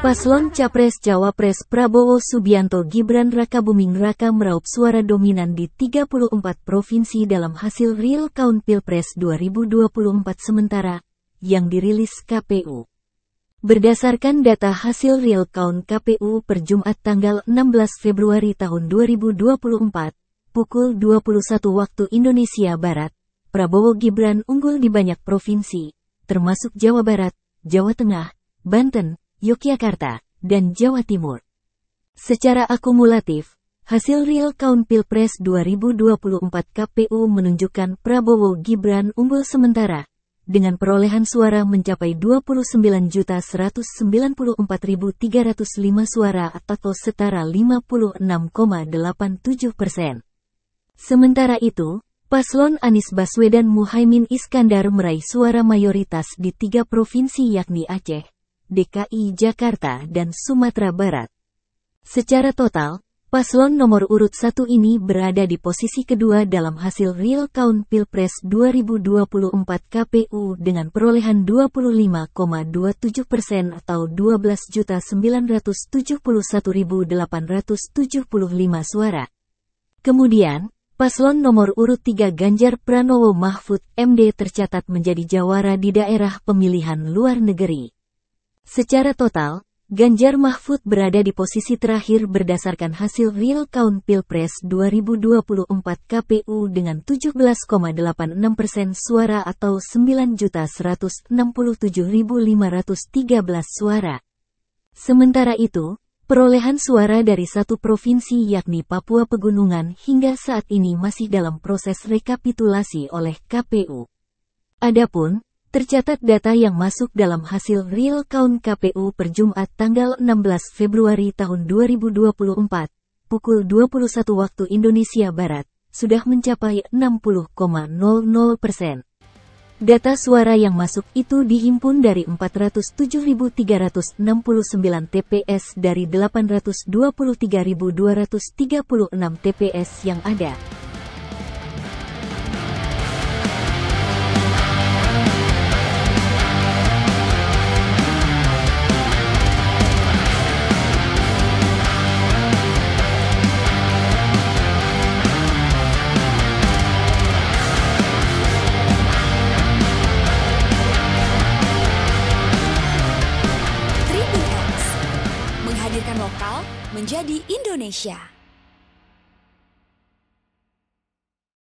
Paslon Capres Cawapres Prabowo Subianto Gibran Rakabuming Raka meraup suara dominan di 34 provinsi dalam hasil real count Pilpres 2024 sementara yang dirilis KPU. Berdasarkan data hasil real count KPU per Jumat tanggal 16 Februari tahun 2024, pukul 21 waktu Indonesia Barat, Prabowo Gibran unggul di banyak provinsi, termasuk Jawa Barat, Jawa Tengah, Banten, Yogyakarta, dan Jawa Timur. Secara akumulatif, hasil real count Pilpres 2024 KPU menunjukkan Prabowo Gibran unggul sementara, dengan perolehan suara mencapai 29.194.305 suara atau setara 56,87 persen. Sementara itu, Paslon Anies Baswedan Muhaimin Iskandar meraih suara mayoritas di tiga provinsi yakni Aceh, DKI Jakarta dan Sumatera Barat. Secara total, paslon nomor urut satu ini berada di posisi kedua dalam hasil real count Pilpres 2024 KPU dengan perolehan 25,27 persen atau 12.971.875 suara. Kemudian, Paslon nomor urut 3 Ganjar Pranowo Mahfud MD tercatat menjadi jawara di daerah pemilihan luar negeri. Secara total, Ganjar Mahfud berada di posisi terakhir berdasarkan hasil real count Pilpres 2024 KPU dengan 17,86 persen suara atau 9.167.513 suara. Sementara itu, Perolehan suara dari satu provinsi yakni Papua Pegunungan hingga saat ini masih dalam proses rekapitulasi oleh KPU. Adapun, tercatat data yang masuk dalam hasil real count KPU per Jumat tanggal 16 Februari tahun 2024, pukul 21 waktu Indonesia Barat, sudah mencapai 60,00 persen. Data suara yang masuk itu dihimpun dari 407.369 TPS dari 823.236 TPS yang ada. lokal menjadi Indonesia.